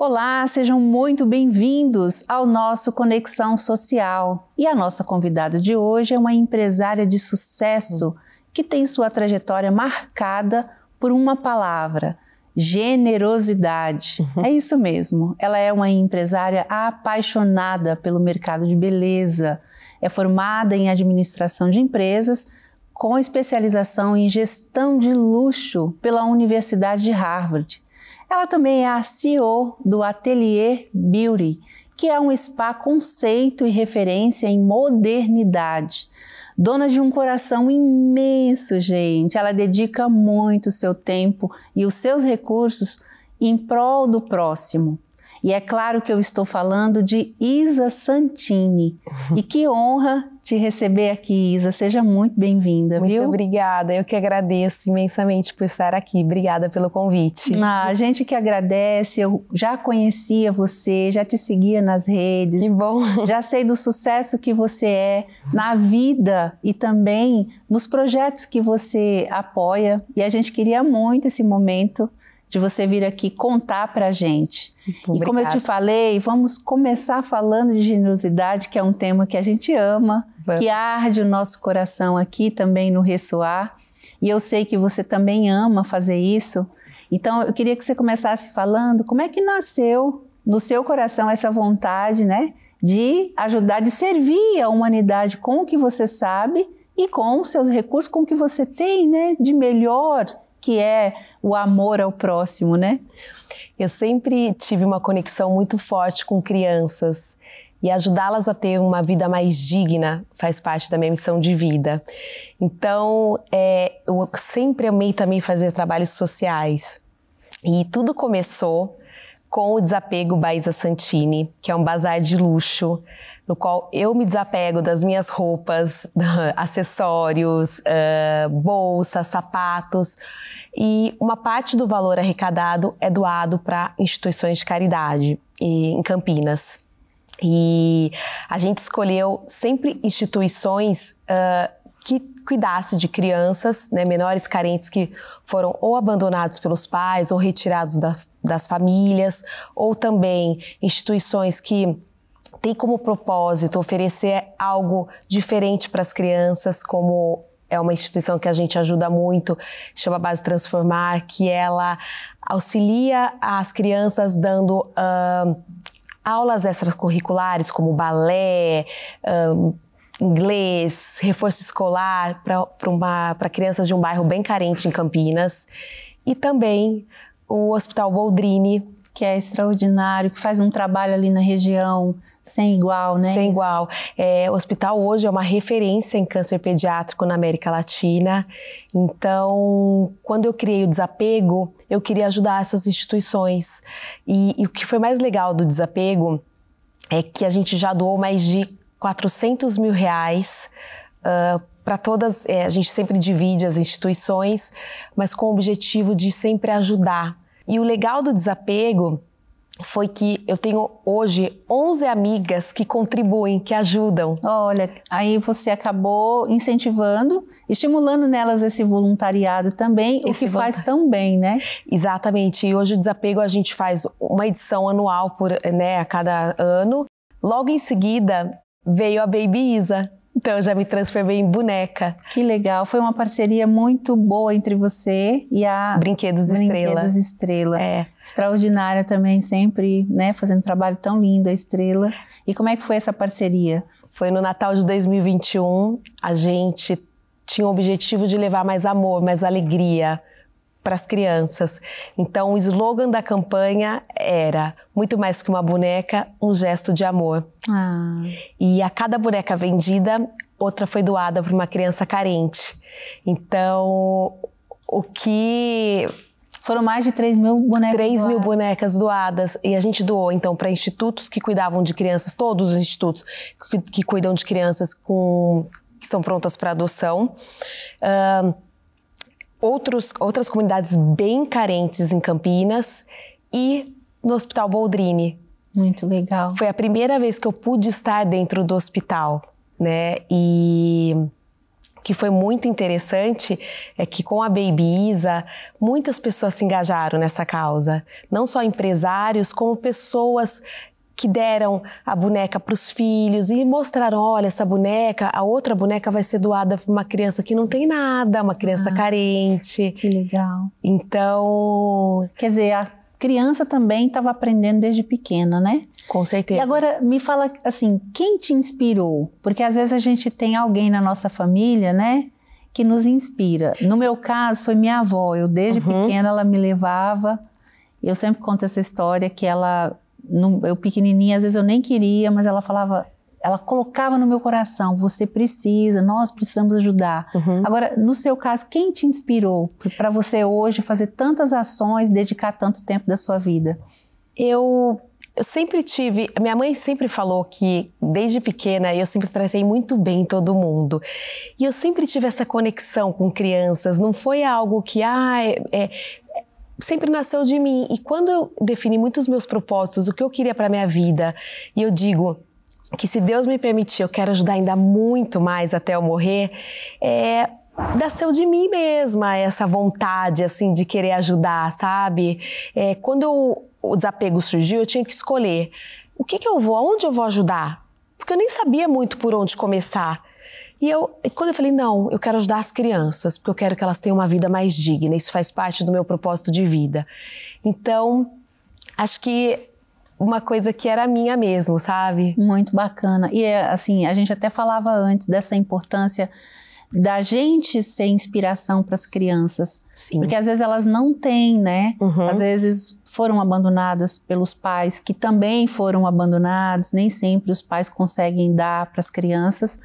Olá, sejam muito bem-vindos ao nosso Conexão Social. E a nossa convidada de hoje é uma empresária de sucesso que tem sua trajetória marcada por uma palavra: generosidade. Uhum. É isso mesmo. Ela é uma empresária apaixonada pelo mercado de beleza. É formada em administração de empresas com especialização em gestão de luxo pela Universidade de Harvard ela também é a CEO do Atelier Beauty, que é um spa conceito e referência em modernidade. Dona de um coração imenso, gente, ela dedica muito seu tempo e os seus recursos em prol do próximo. E é claro que eu estou falando de Isa Santini. Uhum. E que honra te receber aqui, Isa. Seja muito bem-vinda, viu? Muito obrigada. Eu que agradeço imensamente por estar aqui. Obrigada pelo convite. Ah, a gente que agradece. Eu já conhecia você, já te seguia nas redes. Que bom. Já sei do sucesso que você é na vida e também nos projetos que você apoia. E a gente queria muito esse momento de você vir aqui contar para a gente. Obrigada. Tipo, e como eu te falei, vamos começar falando de generosidade, que é um tema que a gente ama, vamos. que arde o nosso coração aqui também no Ressoar. E eu sei que você também ama fazer isso. Então, eu queria que você começasse falando como é que nasceu no seu coração essa vontade, né, de ajudar, de servir a humanidade com o que você sabe e com os seus recursos, com o que você tem, né, de melhor que é o amor ao próximo, né? Eu sempre tive uma conexão muito forte com crianças e ajudá-las a ter uma vida mais digna faz parte da minha missão de vida. Então, é, eu sempre amei também fazer trabalhos sociais. E tudo começou com o Desapego Baísa Santini, que é um bazar de luxo no qual eu me desapego das minhas roupas, acessórios, uh, bolsas, sapatos. E uma parte do valor arrecadado é doado para instituições de caridade em Campinas. E a gente escolheu sempre instituições uh, que cuidasse de crianças, né, menores carentes que foram ou abandonados pelos pais ou retirados da, das famílias, ou também instituições que tem como propósito oferecer algo diferente para as crianças, como é uma instituição que a gente ajuda muito, chama Base Transformar, que ela auxilia as crianças dando uh, aulas extracurriculares, como balé, inglês, reforço escolar para crianças de um bairro bem carente em Campinas. E também o Hospital Boldrini, que é extraordinário, que faz um trabalho ali na região sem igual, né? Sem igual. É, o hospital hoje é uma referência em câncer pediátrico na América Latina. Então, quando eu criei o desapego, eu queria ajudar essas instituições. E, e o que foi mais legal do desapego é que a gente já doou mais de 400 mil reais. Uh, ah, para todas, é, a gente sempre divide as instituições, mas com o objetivo de sempre ajudar e o legal do desapego foi que eu tenho hoje 11 amigas que contribuem, que ajudam. Olha, aí você acabou incentivando, estimulando nelas esse voluntariado também, esse o que faz tão bem, né? Exatamente. E hoje o desapego a gente faz uma edição anual por, né, a cada ano. Logo em seguida veio a Baby Isa, então, já me transformei em boneca. Que legal. Foi uma parceria muito boa entre você e a Brinquedos, Brinquedos Estrela. Brinquedos Estrela. É. Extraordinária também, sempre, né, fazendo um trabalho tão lindo a Estrela. E como é que foi essa parceria? Foi no Natal de 2021, a gente tinha o objetivo de levar mais amor, mais alegria, para as crianças. Então, o slogan da campanha era muito mais que uma boneca, um gesto de amor. Ah. E a cada boneca vendida, outra foi doada para uma criança carente. Então, o que foram mais de 3 mil bonecas 3 doadas. mil bonecas doadas. E a gente doou, então, para institutos que cuidavam de crianças, todos os institutos que, que cuidam de crianças com, que são prontas para adoção. Uh, outros, outras comunidades bem carentes em Campinas e no Hospital Boldrini. Muito legal. Foi a primeira vez que eu pude estar dentro do hospital, né? E que foi muito interessante é que com a Baby Isa, muitas pessoas se engajaram nessa causa, não só empresários, como pessoas que deram a boneca para os filhos e mostraram: olha, essa boneca, a outra boneca vai ser doada para uma criança que não tem nada, uma criança ah, carente. Que legal. Então. Quer dizer, a criança também estava aprendendo desde pequena, né? Com certeza. E agora me fala assim: quem te inspirou? Porque às vezes a gente tem alguém na nossa família, né? Que nos inspira. No meu caso, foi minha avó. Eu, desde uhum. pequena, ela me levava. Eu sempre conto essa história que ela no, eu pequenininha, às vezes eu nem queria, mas ela falava, ela colocava no meu coração, você precisa, nós precisamos ajudar. Uhum. Agora, no seu caso, quem te inspirou para você hoje fazer tantas ações, dedicar tanto tempo da sua vida? Eu, eu sempre tive, minha mãe sempre falou que desde pequena eu sempre tratei muito bem todo mundo. E eu sempre tive essa conexão com crianças, não foi algo que, ah, é, é sempre nasceu de mim. E quando eu defini muito os meus propósitos, o que eu queria para minha vida, e eu digo que se Deus me permitir, eu quero ajudar ainda muito mais até eu morrer, é, nasceu de mim mesma essa vontade assim de querer ajudar, sabe? É, quando eu, o desapego surgiu, eu tinha que escolher o que, que eu vou, aonde eu vou ajudar, porque eu nem sabia muito por onde começar. E eu, quando eu falei, não, eu quero ajudar as crianças, porque eu quero que elas tenham uma vida mais digna, isso faz parte do meu propósito de vida. Então, acho que uma coisa que era minha mesmo, sabe? Muito bacana. E é, assim, a gente até falava antes dessa importância da gente ser inspiração para as crianças. Sim. Porque às vezes elas não têm, né? Uhum. Às vezes foram abandonadas pelos pais, que também foram abandonados, nem sempre os pais conseguem dar para as crianças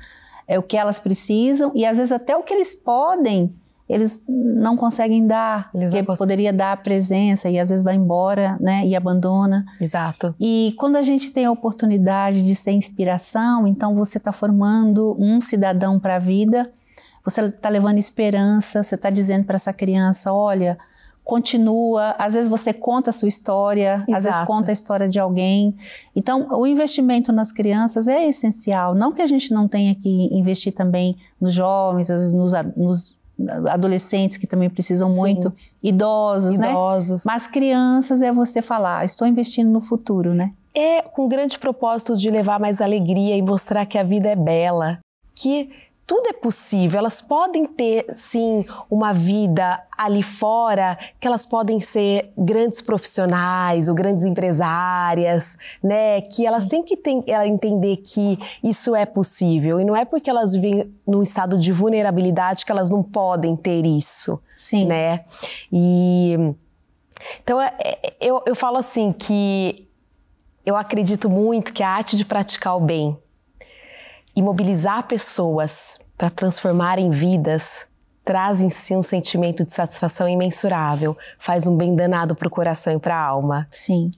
é, o que elas precisam e às vezes até o que eles podem, eles não conseguem dar, eles porque poderia dar a presença e às vezes vai embora, né, e abandona. Exato. E quando a gente tem a oportunidade de ser inspiração, então você está formando um cidadão para a vida, você está levando esperança, você está dizendo para essa criança, olha, continua, às vezes você conta a sua história, Exato. às vezes conta a história de alguém. Então, o investimento nas crianças é essencial. Não que a gente não tenha que investir também nos jovens, nos, nos adolescentes que também precisam Sim. muito, idosos, né? idosos, né? Mas crianças é você falar, estou investindo no futuro, né? É com um grande propósito de levar mais alegria e mostrar que a vida é bela, que tudo é possível. Elas podem ter, sim, uma vida ali fora, que elas podem ser grandes profissionais ou grandes empresárias, né? Que elas têm que ter, ela entender que isso é possível. E não é porque elas vivem num estado de vulnerabilidade que elas não podem ter isso, sim. né? E... Então, é, é, eu, eu falo assim que eu acredito muito que a arte de praticar o bem e mobilizar pessoas para transformarem vidas traz em si um sentimento de satisfação imensurável, faz um bem danado para o coração e para a alma. Sim.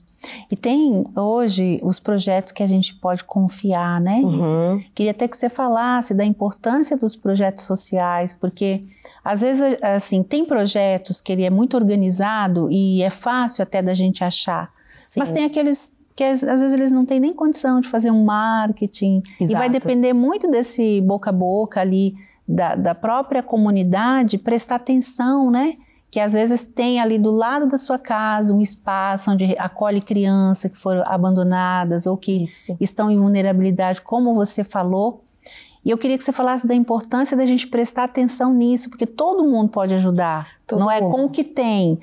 E tem hoje os projetos que a gente pode confiar, né? Uhum. Queria até que você falasse da importância dos projetos sociais, porque às vezes, assim, tem projetos que ele é muito organizado e é fácil até da gente achar, Sim. mas tem aqueles que às vezes eles não têm nem condição de fazer um marketing. Exato. E vai depender muito desse boca a boca ali, da, da própria comunidade, prestar atenção, né? que às vezes tem ali do lado da sua casa um espaço onde acolhe crianças que foram abandonadas ou que Isso. estão em vulnerabilidade, como você falou. E eu queria que você falasse da importância da gente prestar atenção nisso, porque todo mundo pode ajudar. Todo não é mundo. é com o que tem,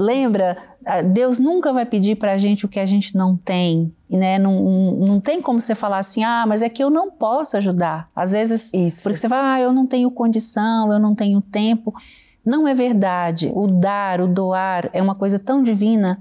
Lembra, ah, Deus nunca vai pedir para a gente o que a gente não tem. Né? Não, não tem como você falar assim, ah, mas é que eu não posso ajudar. Às vezes, Isso. porque você fala, ah, eu não tenho condição, eu não tenho tempo. Não é verdade. O dar, o doar é uma coisa tão divina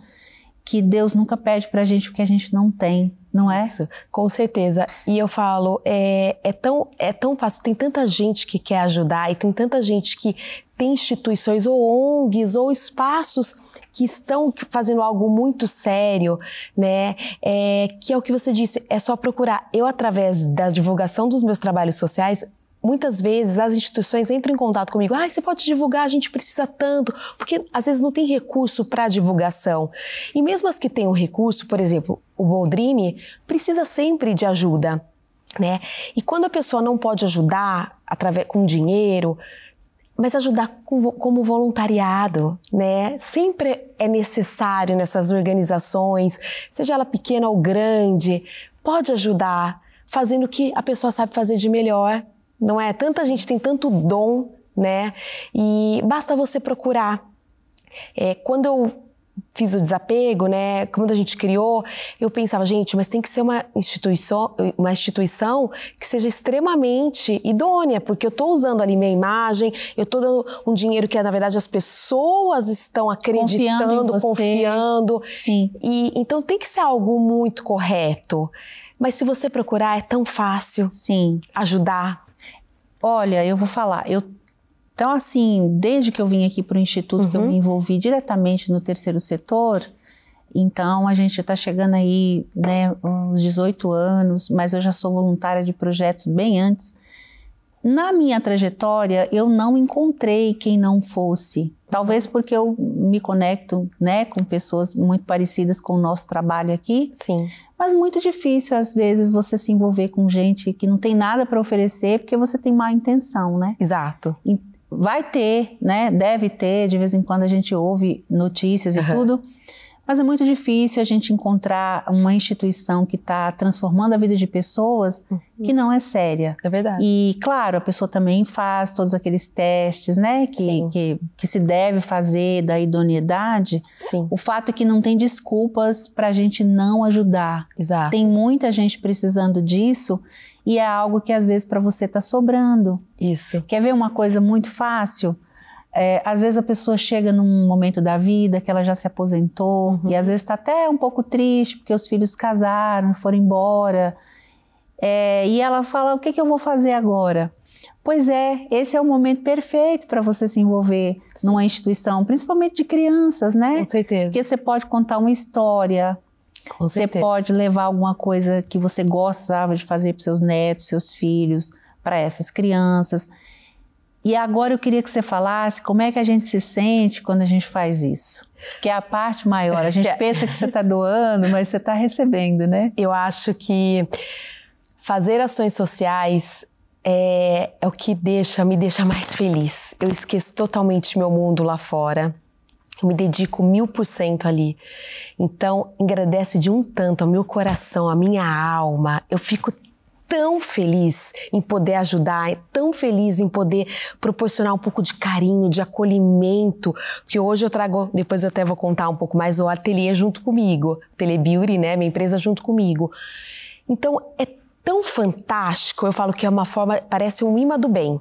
que Deus nunca pede para a gente o que a gente não tem, não é? Isso, com certeza. E eu falo, é, é, tão, é tão fácil, tem tanta gente que quer ajudar e tem tanta gente que tem instituições ou ONGs ou espaços que estão fazendo algo muito sério, né? É, que é o que você disse, é só procurar. Eu, através da divulgação dos meus trabalhos sociais, muitas vezes as instituições entram em contato comigo. Ah, você pode divulgar, a gente precisa tanto. Porque às vezes não tem recurso para divulgação. E mesmo as que têm o um recurso, por exemplo, o Boldrini, precisa sempre de ajuda. Né? E quando a pessoa não pode ajudar através com dinheiro, mas ajudar com, como voluntariado, né? Sempre é necessário nessas organizações, seja ela pequena ou grande, pode ajudar fazendo o que a pessoa sabe fazer de melhor, não é? Tanta gente tem tanto dom, né? E basta você procurar. É, quando eu fiz o desapego, né? Quando a gente criou, eu pensava, gente, mas tem que ser uma instituição, uma instituição que seja extremamente idônea, porque eu estou usando ali minha imagem, eu estou dando um dinheiro que na verdade as pessoas estão acreditando, confiando, confiando. Sim. E então tem que ser algo muito correto. Mas se você procurar, é tão fácil. Sim. Ajudar. Olha, eu vou falar, eu então, assim, desde que eu vim aqui para o Instituto, uhum. que eu uhum. me envolvi diretamente no terceiro setor, então a gente está chegando aí, né, uns 18 anos, mas eu já sou voluntária de projetos bem antes. Na minha trajetória, eu não encontrei quem não fosse. Talvez porque eu me conecto, né, com pessoas muito parecidas com o nosso trabalho aqui. Sim. Mas muito difícil às vezes você se envolver com gente que não tem nada para oferecer, porque você tem má intenção, né? Exato. E então, vai ter, né? Deve ter, de vez em quando a gente ouve notícias e uhum. tudo. Mas é muito difícil a gente encontrar uma instituição que está transformando a vida de pessoas uhum. que não é séria. É verdade. E, claro, a pessoa também faz todos aqueles testes, né? Que, que, que, se deve fazer da idoneidade. Sim. O fato é que não tem desculpas para a gente não ajudar. Exato. Tem muita gente precisando disso e é algo que às vezes para você está sobrando. Isso. Quer ver uma coisa muito fácil? É, às vezes a pessoa chega num momento da vida que ela já se aposentou uhum. e às vezes está até um pouco triste porque os filhos casaram, foram embora. É, e ela fala: o que, que eu vou fazer agora? Pois é, esse é o momento perfeito para você se envolver Sim. numa instituição, principalmente de crianças, né? Com certeza. Porque você pode contar uma história, você pode levar alguma coisa que você gostava de fazer para seus netos, seus filhos, para essas crianças. E agora eu queria que você falasse como é que a gente se sente quando a gente faz isso. Que é a parte maior. A gente é. pensa que você está doando, mas você está recebendo, né? Eu acho que fazer ações sociais é, é o que deixa, me deixa mais feliz. Eu esqueço totalmente meu mundo lá fora que eu me dedico mil por cento ali. Então, agradece de um tanto ao meu coração, à minha alma. Eu fico tão feliz em poder ajudar, é tão feliz em poder proporcionar um pouco de carinho, de acolhimento, que hoje eu trago, depois eu até vou contar um pouco mais, o ateliê junto comigo, Tele Beauty, né, minha empresa junto comigo. Então, é tão fantástico, eu falo que é uma forma, parece um imã do bem.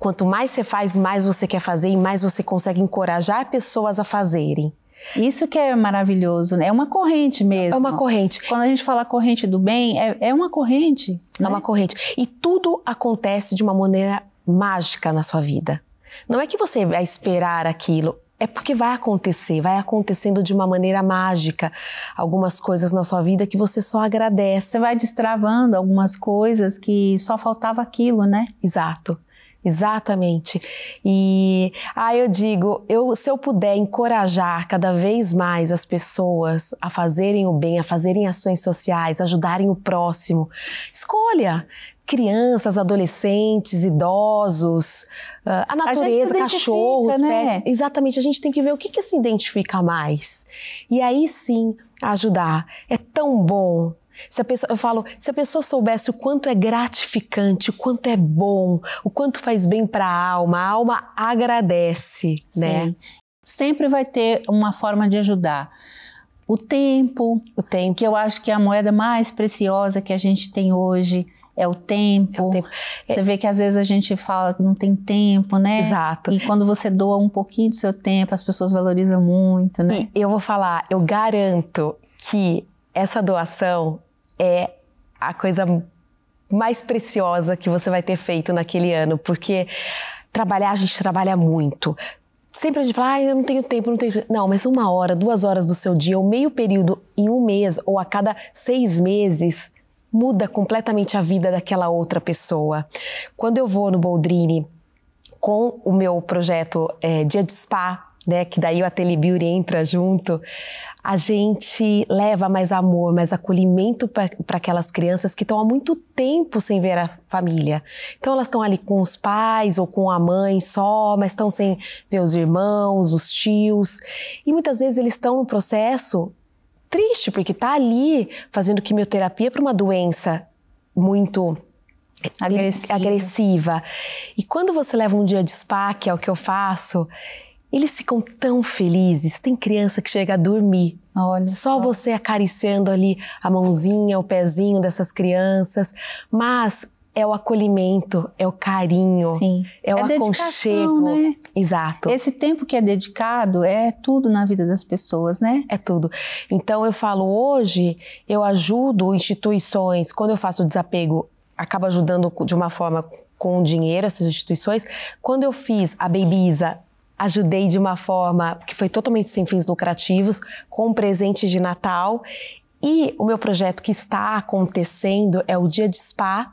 Quanto mais você faz, mais você quer fazer e mais você consegue encorajar pessoas a fazerem. Isso que é maravilhoso, né? É uma corrente mesmo. É uma corrente. Quando a gente fala corrente do bem, é, é uma corrente. Né? É uma né? corrente. E tudo acontece de uma maneira mágica na sua vida. Não é que você vai esperar aquilo, é porque vai acontecer, vai acontecendo de uma maneira mágica algumas coisas na sua vida que você só agradece. Você vai destravando algumas coisas que só faltava aquilo, né? Exato. Exatamente. E aí ah, eu digo, eu, se eu puder encorajar cada vez mais as pessoas a fazerem o bem, a fazerem ações sociais, ajudarem o próximo, escolha crianças, adolescentes, idosos, ah, a natureza, a cachorros, né? pets. Exatamente, a gente tem que ver o que, que se identifica mais. E aí sim ajudar. É tão bom se a pessoa, eu falo, se a pessoa soubesse o quanto é gratificante, o quanto é bom, o quanto faz bem para a alma, a alma agradece, né? Sim. né? Sempre vai ter uma forma de ajudar. O tempo, o tempo, que eu acho que é a moeda mais preciosa que a gente tem hoje. É o tempo. É o tempo. É você é... vê que às vezes a gente fala que não tem tempo, né? Exato. E quando você doa um pouquinho do seu tempo, as pessoas valorizam muito, né? E eu vou falar, eu garanto que essa doação é a coisa mais preciosa que você vai ter feito naquele ano, porque trabalhar, a gente trabalha muito. Sempre a gente fala, ah, eu não tenho tempo, não tenho. Não, mas uma hora, duas horas do seu dia, o meio período em um mês ou a cada seis meses muda completamente a vida daquela outra pessoa. Quando eu vou no Boldrini com o meu projeto é, Dia de Spa, né, que daí o Ateliê Beauty entra junto, a gente leva mais amor, mais acolhimento para aquelas crianças que estão há muito tempo sem ver a família. Então elas estão ali com os pais ou com a mãe só, mas estão sem ver os irmãos, os tios. E muitas vezes eles estão no processo triste, porque está ali fazendo quimioterapia para uma doença muito agressiva. agressiva. E quando você leva um dia de spa, que é o que eu faço, eles ficam tão felizes. Tem criança que chega a dormir. Olha só, só você acariciando ali a mãozinha, o pezinho dessas crianças. Mas é o acolhimento, é o carinho, Sim. é o é aconchego. Né? Exato. Esse tempo que é dedicado é tudo na vida das pessoas, né? É tudo. Então eu falo hoje, eu ajudo instituições, quando eu faço o desapego, acaba ajudando de uma forma com dinheiro essas instituições. Quando eu fiz a Babyza ajudei de uma forma que foi totalmente sem fins lucrativos, com presente de Natal. E o meu projeto que está acontecendo é o Dia de Spa.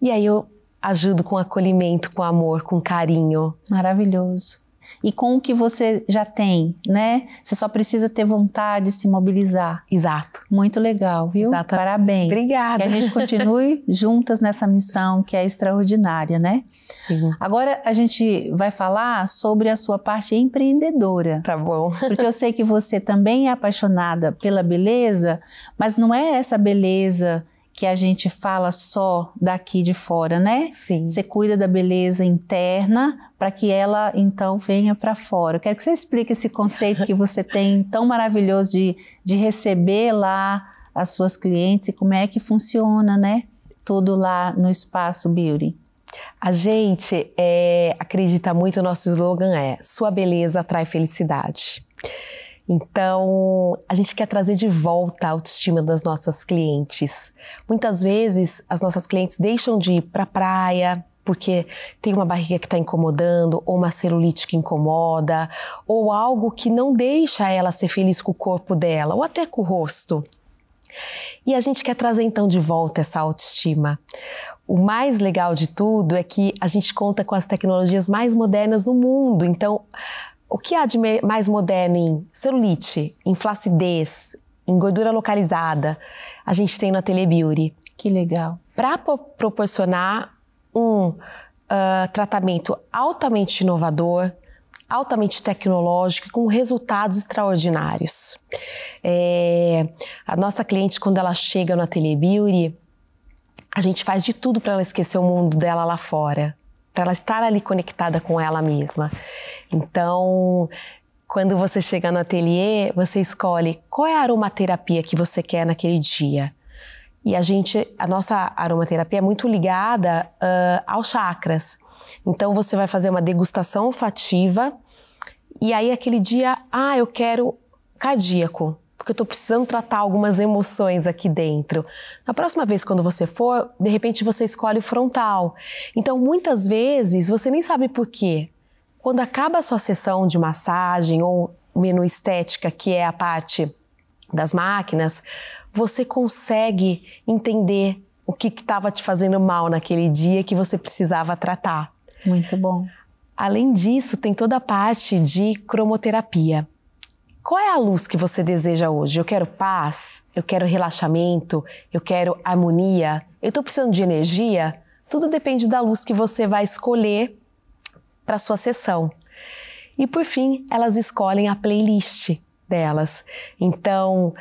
E aí eu ajudo com acolhimento, com amor, com carinho. Maravilhoso e com o que você já tem, né? Você só precisa ter vontade de se mobilizar. Exato. Muito legal, viu? Exatamente. Parabéns. Obrigada. Que a gente continue juntas nessa missão que é extraordinária, né? Sim. Agora a gente vai falar sobre a sua parte empreendedora. Tá bom. Porque eu sei que você também é apaixonada pela beleza, mas não é essa beleza que a gente fala só daqui de fora, né? Sim. Você cuida da beleza interna para que ela então venha para fora. Eu quero que você explique esse conceito que você tem tão maravilhoso de, de receber lá as suas clientes e como é que funciona, né? Tudo lá no espaço Beauty. A gente é, acredita muito, o nosso slogan é: Sua beleza atrai felicidade. Então, a gente quer trazer de volta a autoestima das nossas clientes. Muitas vezes, as nossas clientes deixam de ir para a praia, porque tem uma barriga que está incomodando, ou uma celulite que incomoda, ou algo que não deixa ela ser feliz com o corpo dela, ou até com o rosto. E a gente quer trazer então de volta essa autoestima. O mais legal de tudo é que a gente conta com as tecnologias mais modernas do mundo. Então, o que há de mais moderno em celulite, em flacidez, em gordura localizada, a gente tem no Ateliê Que legal. Para proporcionar um uh, tratamento altamente inovador, altamente tecnológico e com resultados extraordinários. É, a nossa cliente, quando ela chega no Ateliê Beauty, a gente faz de tudo para ela esquecer o mundo dela lá fora para ela estar ali conectada com ela mesma. Então, quando você chega no ateliê, você escolhe qual é a aromaterapia que você quer naquele dia. E a gente, a nossa aromaterapia é muito ligada uh, aos chakras. Então você vai fazer uma degustação olfativa e aí aquele dia, ah, eu quero cardíaco porque eu estou precisando tratar algumas emoções aqui dentro. Na próxima vez, quando você for, de repente você escolhe o frontal. Então, muitas vezes, você nem sabe por quê. Quando acaba a sua sessão de massagem ou menu estética, que é a parte das máquinas, você consegue entender o que estava te fazendo mal naquele dia que você precisava tratar. Muito bom. Além disso, tem toda a parte de cromoterapia. Qual é a luz que você deseja hoje? Eu quero paz, eu quero relaxamento, eu quero harmonia, eu estou precisando de energia. Tudo depende da luz que você vai escolher para sua sessão. E por fim, elas escolhem a playlist delas. Então,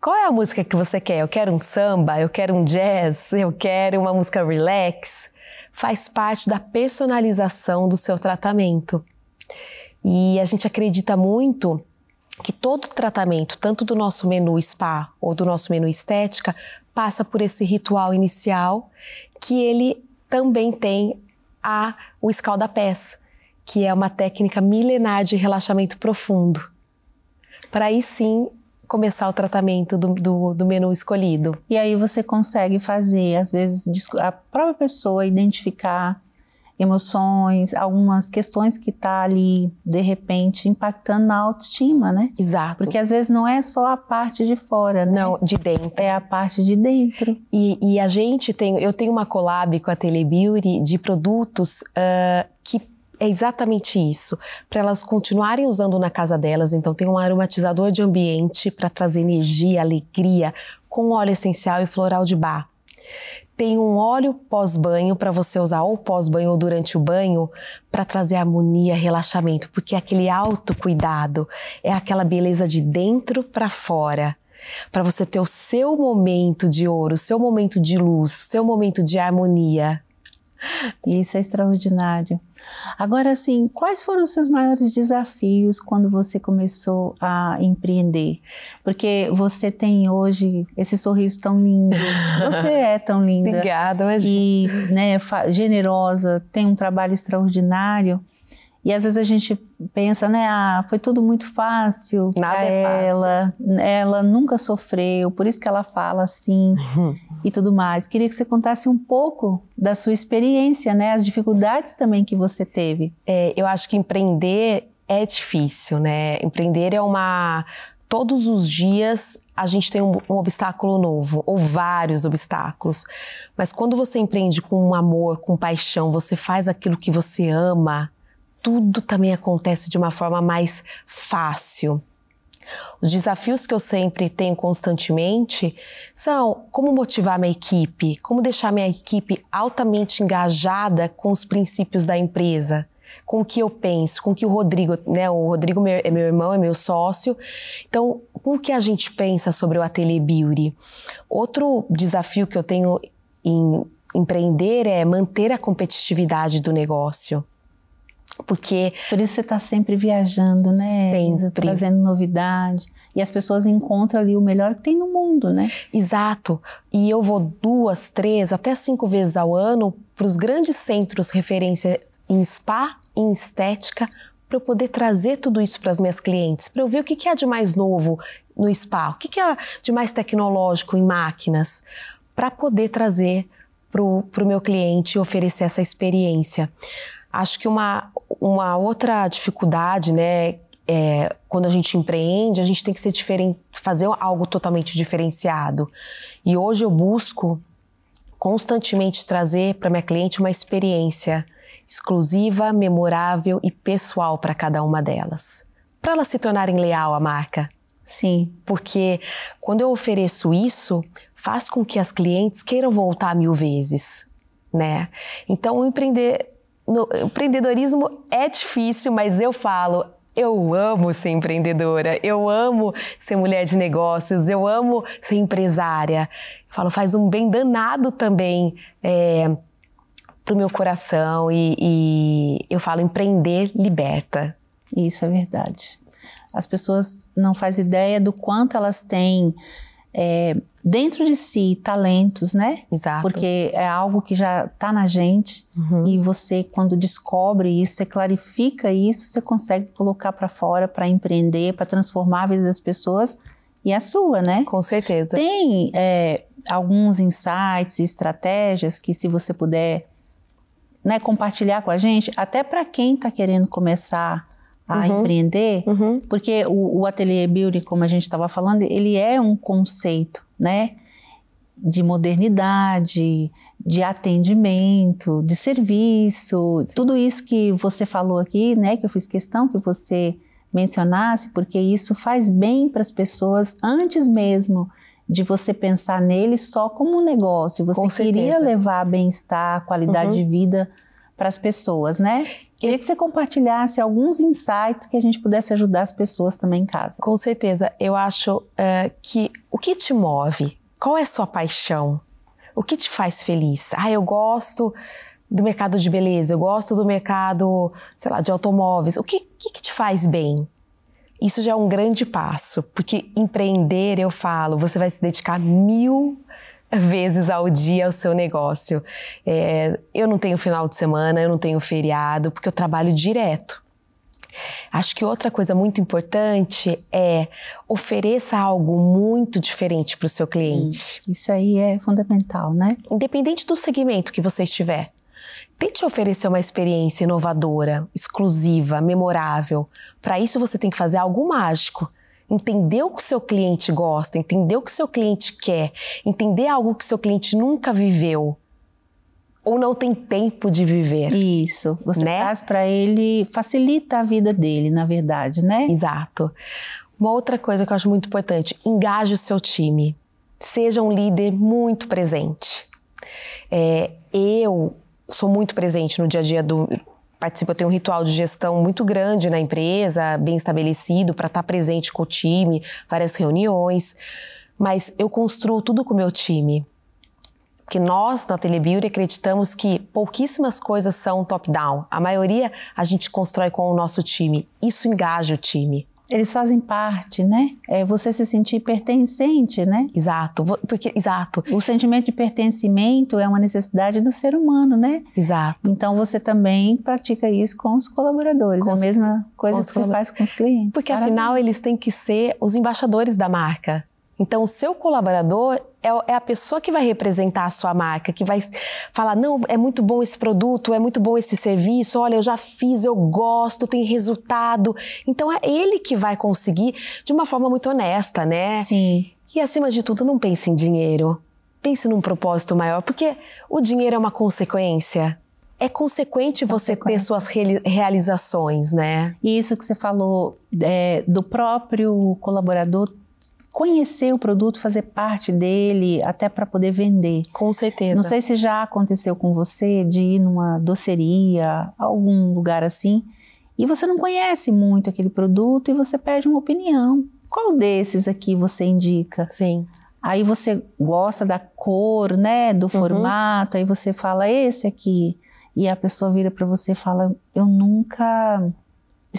qual é a música que você quer? Eu quero um samba, eu quero um jazz, eu quero uma música relax. Faz parte da personalização do seu tratamento. E a gente acredita muito que todo tratamento, tanto do nosso menu spa ou do nosso menu estética, passa por esse ritual inicial que ele também tem a o escalda-pés, que é uma técnica milenar de relaxamento profundo. Para aí sim começar o tratamento do, do, do, menu escolhido. E aí você consegue fazer, às vezes, a própria pessoa identificar emoções, algumas questões que tá ali de repente impactando na autoestima, né? Exato. Porque às vezes não é só a parte de fora, né? Não, de dentro. É a parte de dentro. E, e a gente tem, eu tenho uma collab com a Telebeauty de produtos uh, que é exatamente isso, para elas continuarem usando na casa delas. Então, tem um aromatizador de ambiente para trazer energia, alegria, com óleo essencial e floral de bar tem um óleo pós-banho para você usar ou pós-banho ou durante o banho para trazer harmonia, relaxamento, porque é aquele autocuidado é aquela beleza de dentro para fora. Para você ter o seu momento de ouro, o seu momento de luz, o seu momento de harmonia. Isso é extraordinário. Agora, assim, quais foram os seus maiores desafios quando você começou a empreender? Porque você tem hoje esse sorriso tão lindo, você é tão linda. Obrigada, mas... E né, generosa, tem um trabalho extraordinário. E às vezes a gente pensa, né? Ah, foi tudo muito fácil para é ela. Fácil. Ela nunca sofreu, por isso que ela fala assim uhum. e tudo mais. Queria que você contasse um pouco da sua experiência, né? As dificuldades também que você teve. É, eu acho que empreender é difícil, né? Empreender é uma todos os dias a gente tem um, um, obstáculo novo, ou vários obstáculos. Mas quando você empreende com amor, com paixão, você faz aquilo que você ama, tudo também acontece de uma forma mais fácil. Os desafios que eu sempre tenho constantemente são como motivar minha equipe, como deixar minha equipe altamente engajada com os princípios da empresa, com o que eu penso, com o que o Rodrigo, né, o Rodrigo é meu irmão, é meu sócio, então com o que a gente pensa sobre o Ateliê Beauty. Outro desafio que eu tenho em empreender é manter a competitividade do negócio. Porque. Por isso você está sempre viajando, né? Sempre. Trazendo novidade. E as pessoas encontram ali o melhor que tem no mundo, né? Exato. E eu vou duas, três, até cinco vezes ao ano para os grandes centros referências em spa, em estética, para eu poder trazer tudo isso para as minhas clientes, para eu ver o que, é há de mais novo no spa, o que, que há de mais tecnológico em máquinas, para poder trazer para o meu cliente e oferecer essa experiência. Acho que uma, uma outra dificuldade, né? É, quando a gente empreende, a gente tem que ser diferente, fazer algo totalmente diferenciado. E hoje eu busco constantemente trazer para minha cliente uma experiência exclusiva, memorável e pessoal para cada uma delas, para elas se tornarem leal à marca. Sim. Porque quando eu ofereço isso, faz com que as clientes queiram voltar mil vezes, né? Então, empreender no, empreendedorismo é difícil, mas eu falo, eu amo ser empreendedora, eu amo ser mulher de negócios, eu amo ser empresária. Eu falo, faz um bem danado também é, para o meu coração e, e eu falo, empreender liberta. Isso é verdade. As pessoas não fazem ideia do quanto elas têm é, dentro de si talentos, né? Exato. Porque é algo que já está na gente uhum. e você, quando descobre isso, você clarifica isso, você consegue colocar para fora, para empreender, para transformar a vida das pessoas e a é sua, né? Com certeza. Tem é, alguns insights e estratégias que, se você puder né, compartilhar com a gente, até para quem está querendo começar a uhum. empreender, uhum. porque o, o ateliê beauty, como a gente estava falando, ele é um conceito, né? De modernidade, de atendimento, de serviço, Sim. tudo isso que você falou aqui, né? Que eu fiz questão que você mencionasse, porque isso faz bem para as pessoas antes mesmo de você pensar nele só como um negócio. Você queria levar bem-estar, qualidade uhum. de vida para as pessoas, né? Queria que você compartilhasse alguns insights que a gente pudesse ajudar as pessoas também em casa. Com certeza. Eu acho uh, que o que te move? Qual é a sua paixão? O que te faz feliz? Ah, eu gosto do mercado de beleza, eu gosto do mercado, sei lá, de automóveis. O que, que, que te faz bem? Isso já é um grande passo, porque empreender, eu falo, você vai se dedicar mil vezes ao dia o seu negócio. É, eu não tenho final de semana, eu não tenho feriado, porque eu trabalho direto. Acho que outra coisa muito importante é ofereça algo muito diferente para o seu cliente. Isso aí é fundamental, né? Independente do segmento que você estiver. Tente oferecer uma experiência inovadora, exclusiva, memorável. Para isso, você tem que fazer algo mágico entender o que o seu cliente gosta, entender o que o seu cliente quer, entender algo que o seu cliente nunca viveu ou não tem tempo de viver. Isso, você né? traz para ele, facilita a vida dele, na verdade, né? Exato. Uma outra coisa que eu acho muito importante, engaje o seu time. Seja um líder muito presente. É, eu sou muito presente no dia a dia do, participo, eu tenho um ritual de gestão muito grande na empresa, bem estabelecido, para estar tá presente com o time, várias reuniões. Mas eu construo tudo com o meu time. Porque nós, na Telebeauty, acreditamos que pouquíssimas coisas são top-down. A maioria a gente constrói com o nosso time. Isso engaja o time. Eles fazem parte, né? É você se sentir pertencente, né? Exato, porque exato. O sentimento de pertencimento é uma necessidade do ser humano, né? Exato. Então você também pratica isso com os colaboradores, com a os, mesma coisa que você faz com os clientes. Porque Parabéns. afinal eles têm que ser os embaixadores da marca. Então o seu colaborador é, é, a pessoa que vai representar a sua marca, que vai falar: não, é muito bom esse produto, é muito bom esse serviço, olha, eu já fiz, eu gosto, tem resultado. Então é ele que vai conseguir de uma forma muito honesta, né? Sim. E acima de tudo, não pense em dinheiro. Pense num propósito maior, porque o dinheiro é uma consequência é consequente você ter suas realizações, né? E isso que você falou é, do próprio colaborador conhecer o produto, fazer parte dele, até para poder vender. Com certeza. Não sei se já aconteceu com você de ir numa doceria, algum lugar assim, e você não conhece muito aquele produto e você pede uma opinião. Qual desses aqui você indica? Sim. Aí você gosta da cor, né, do uhum. formato, aí você fala esse aqui. E a pessoa vira para você e fala: "Eu nunca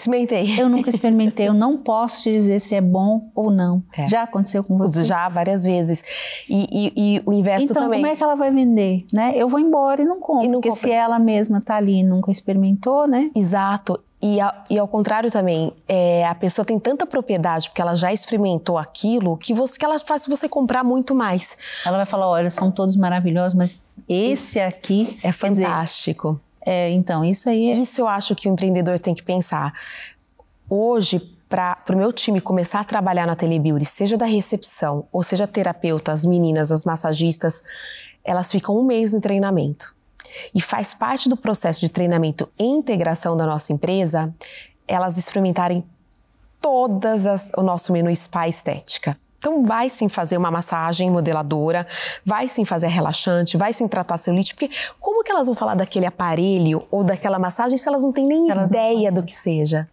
Experimentei. Eu nunca experimentei. eu não posso te dizer se é bom ou não. É. Já aconteceu com você? Já, várias vezes. E, e, e o inverso então, também. Então, como é que ela vai vender? Né? Eu vou embora e não compro. E não porque compra. se ela mesma está ali e nunca experimentou, né? Exato. E, e, ao contrário também, é, a pessoa tem tanta propriedade porque ela já experimentou aquilo que, você, que ela faz você comprar muito mais. Ela vai falar: olha, são todos maravilhosos, mas esse aqui é fantástico. É, então, isso aí. É... Isso eu acho que o empreendedor tem que pensar. Hoje, para o meu time começar a trabalhar na Telebeauty, seja da recepção ou seja terapeuta, as meninas, as massagistas, elas ficam um mês em treinamento. E faz parte do processo de treinamento e integração da nossa empresa elas experimentarem todas as, o nosso menu spa estética. Então, vai sim fazer uma massagem modeladora, vai sim fazer relaxante, vai sim tratar celulite, porque como que elas vão falar daquele aparelho ou daquela massagem se elas não têm nem elas ideia do que seja?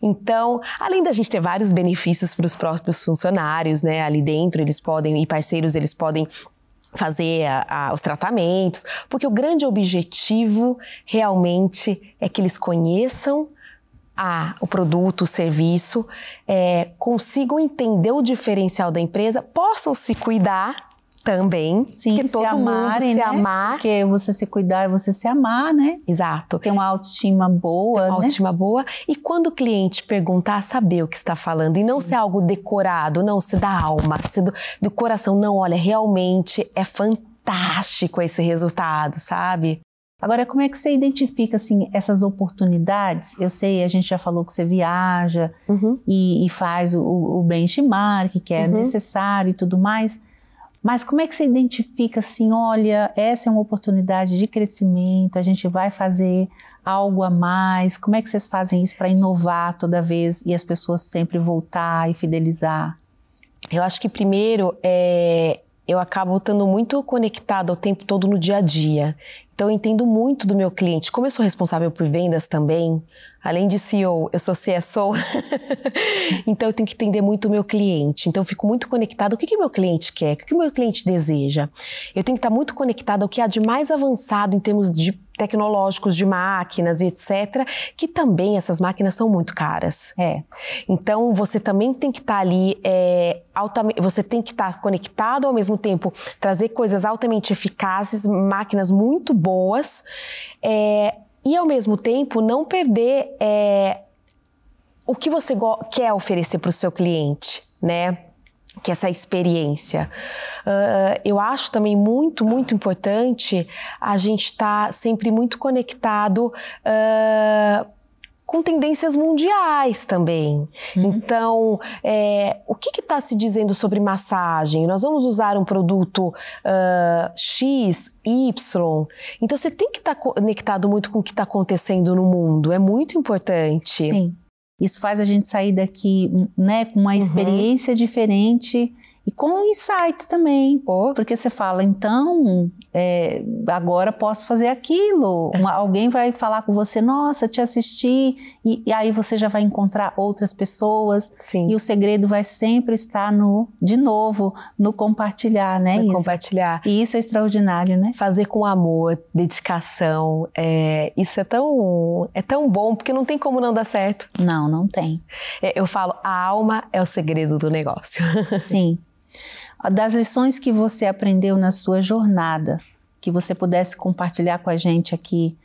Então, além da gente ter vários benefícios para os próprios funcionários, né, ali dentro eles podem, e parceiros eles podem fazer a, a, os tratamentos, porque o grande objetivo realmente é que eles conheçam a, o produto, o serviço, é, consigam entender o diferencial da empresa, possam se cuidar também, Sim, que todo amarem, mundo se né? amar. Porque você se cuidar é você se amar, né? Exato. Tem uma autoestima boa, Tem uma né? autoestima boa. E quando o cliente perguntar, saber o que está falando e não Sim. ser algo decorado, não se da alma, se do, do coração, não, olha, realmente é fantástico esse resultado, sabe? Agora, como é que você identifica assim essas oportunidades? Eu sei, a gente já falou que você viaja uhum. e, e, faz o, o benchmark que é uhum. necessário e tudo mais. Mas como é que você identifica assim, olha, essa é uma oportunidade de crescimento, a gente vai fazer algo a mais? Como é que vocês fazem isso para inovar toda vez e as pessoas sempre voltar e fidelizar? Eu acho que primeiro é, eu acabo estando muito conectada o tempo todo no dia a dia. Então, eu entendo muito do meu cliente. Como eu sou responsável por vendas também, além de CEO, eu sou CSO, então eu tenho que entender muito o meu cliente. Então, eu fico muito conectado. O que o meu cliente quer? O que o meu cliente deseja? Eu tenho que estar muito conectado ao que há de mais avançado em termos de tecnológicos de máquinas e etc, que também essas máquinas são muito caras. É. Então você também tem que estar ali, é, altamente, você tem que estar conectado ao mesmo tempo, trazer coisas altamente eficazes, máquinas muito boas boas é, e, ao mesmo tempo, não perder é, o que você quer oferecer para o seu cliente, né? que é essa experiência. Uh, eu acho também muito, muito importante a gente estar tá sempre muito conectado. Uh, com tendências mundiais também. Uhum. Então, é, o que está se dizendo sobre massagem? Nós vamos usar um produto uh, X, Y. Então, você tem que estar tá conectado muito com o que está acontecendo no mundo. É muito importante. Sim. Isso faz a gente sair daqui né, com uma uhum. experiência uhum. diferente e com insights também, pô, porque você fala, então, é, agora posso fazer aquilo. É. Uma, alguém vai falar com você, nossa, te assisti, e, e, aí você já vai encontrar outras pessoas. Sim. E o segredo vai sempre estar no, de novo, no compartilhar, né? No compartilhar. E isso é extraordinário, né? Fazer com amor, dedicação, é, isso é tão, é tão bom, porque não tem como não dar certo. Não, não tem. É, eu falo, a alma é o segredo do negócio. Sim das lições que você aprendeu na sua jornada, que você pudesse compartilhar com a gente aqui.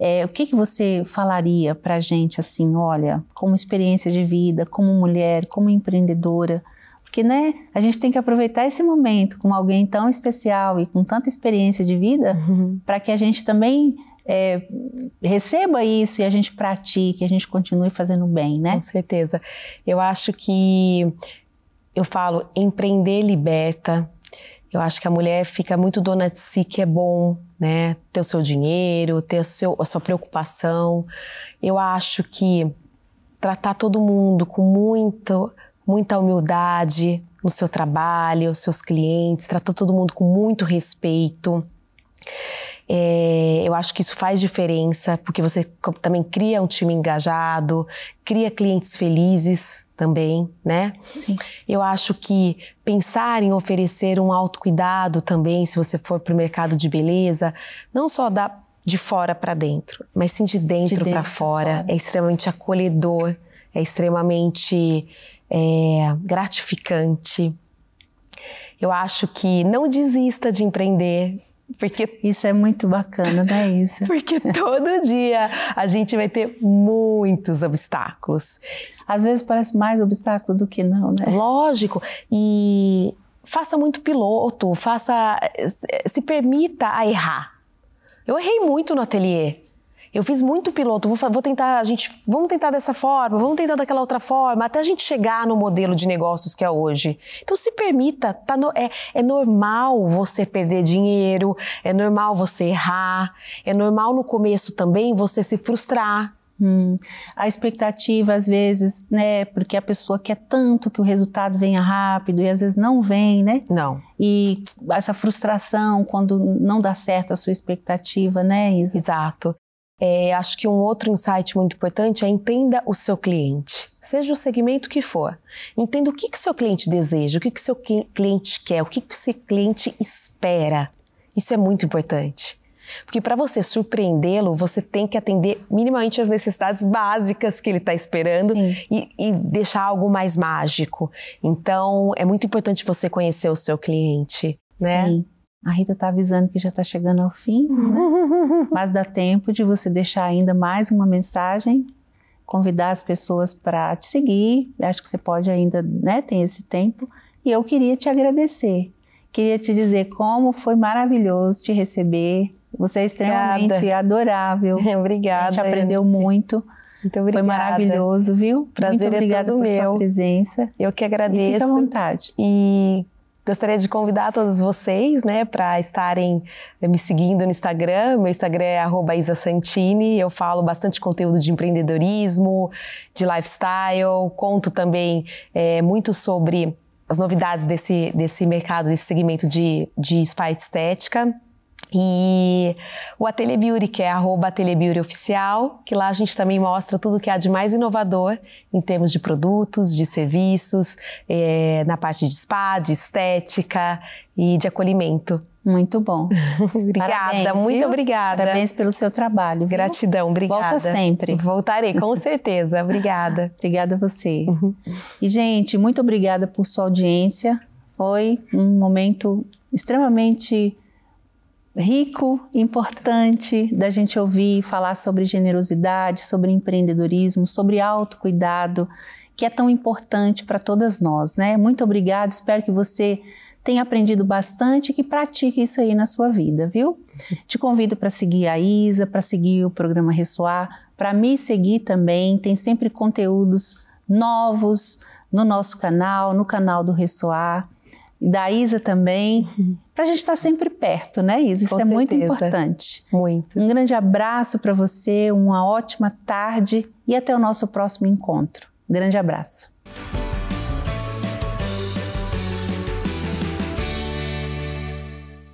É, o que, que você falaria para a gente, assim, olha, como experiência de vida, como mulher, como empreendedora? Porque, né, a gente tem que aproveitar esse momento com alguém tão especial e com tanta experiência de vida, uhum. para que a gente também é, receba isso e a gente pratique, a gente continue fazendo bem, né? Com certeza. Eu acho que eu falo, empreender liberta. Eu acho que a mulher fica muito dona de si, que é bom, né? Ter o seu dinheiro, ter o seu, a sua preocupação. Eu acho que tratar todo mundo com muito, muita humildade no seu trabalho, seus clientes, tratar todo mundo com muito respeito. É, eu acho que isso faz diferença, porque você também cria um time engajado, cria clientes felizes também, né? Sim. Eu acho que pensar em oferecer um autocuidado também, se você for para o mercado de beleza, não só da, de fora para dentro, mas sim de dentro, de para fora, fora, é extremamente acolhedor, é extremamente é, gratificante. Eu acho que não desista de empreender. Porque... Isso é muito bacana, não é isso? Porque todo dia a gente vai ter muitos obstáculos. Às vezes parece mais obstáculo do que não, né? Lógico. E faça muito piloto, faça. Eh, se permita a errar. Eu errei muito no ateliê. Eu fiz muito piloto, vou, vou, tentar, a gente, vamos tentar dessa forma, vamos tentar daquela outra forma, até a gente chegar no modelo de negócios que é hoje. Então se permita, tá no, é, é normal você perder dinheiro, é normal você errar, é normal no começo também você se frustrar. Hum, a expectativa às vezes, né, porque a pessoa quer tanto que o resultado venha rápido e às vezes não vem, né? Não. E essa frustração quando não dá certo a sua expectativa, né? Isa? Exato. É, acho que um outro insight muito importante é entenda o seu cliente, seja o segmento que for. Entenda o que que seu cliente deseja, o que que seu cliente quer, o que que seu cliente espera. Isso é muito importante. Porque para você surpreendê-lo, você tem que atender minimamente as necessidades básicas que ele está esperando e, e, deixar algo mais mágico. Então, é muito importante você conhecer o seu cliente, né? Sim. A Rita está avisando que já está chegando ao fim, né? mas dá tempo de você deixar ainda mais uma mensagem, convidar as pessoas para te seguir. Acho que você pode ainda, né? Tem esse tempo. E eu queria te agradecer. Queria te dizer como foi maravilhoso te receber. Você é extremamente obrigada. adorável. obrigada. A gente aprendeu muito. Muito obrigada. Foi maravilhoso, viu? Prazer muito é obrigada é todo por meu. sua presença. Eu que agradeço. E fica à vontade. E Gostaria de convidar todos vocês, né, para estarem me seguindo no Instagram. Meu Instagram é @isasantini. Eu falo bastante conteúdo de empreendedorismo, de lifestyle. Conto também é, muito sobre as novidades desse, desse mercado, desse segmento de, de spa estética. E o Ateliê Beauty, que é arroba Ateliê Beauty Oficial, que lá a gente também mostra tudo que há de mais inovador em termos de produtos, de serviços, é, na parte de spa, de estética e de acolhimento. Muito bom. obrigada, Parabéns, muito viu? obrigada. Parabéns pelo seu trabalho. Viu? Gratidão, obrigada. Volta sempre. Voltarei, com certeza. obrigada. obrigada a você. Uhum. E, gente, muito obrigada por sua audiência. Foi um momento extremamente rico, importante da gente ouvir falar sobre generosidade, sobre empreendedorismo, sobre autocuidado, que é tão importante para todas nós, né? Muito obrigada, espero que você tenha aprendido bastante e que pratique isso aí na sua vida, viu? Te convido para seguir a Isa, para seguir o programa Ressoar, para me seguir também, tem sempre conteúdos novos no nosso canal, no canal do Ressoar da Isa também, uhum. para a gente estar tá sempre perto, né, Isa? Isso Com é certeza. muito importante. Muito. Um grande abraço para você, uma ótima tarde e até o nosso próximo encontro. grande abraço.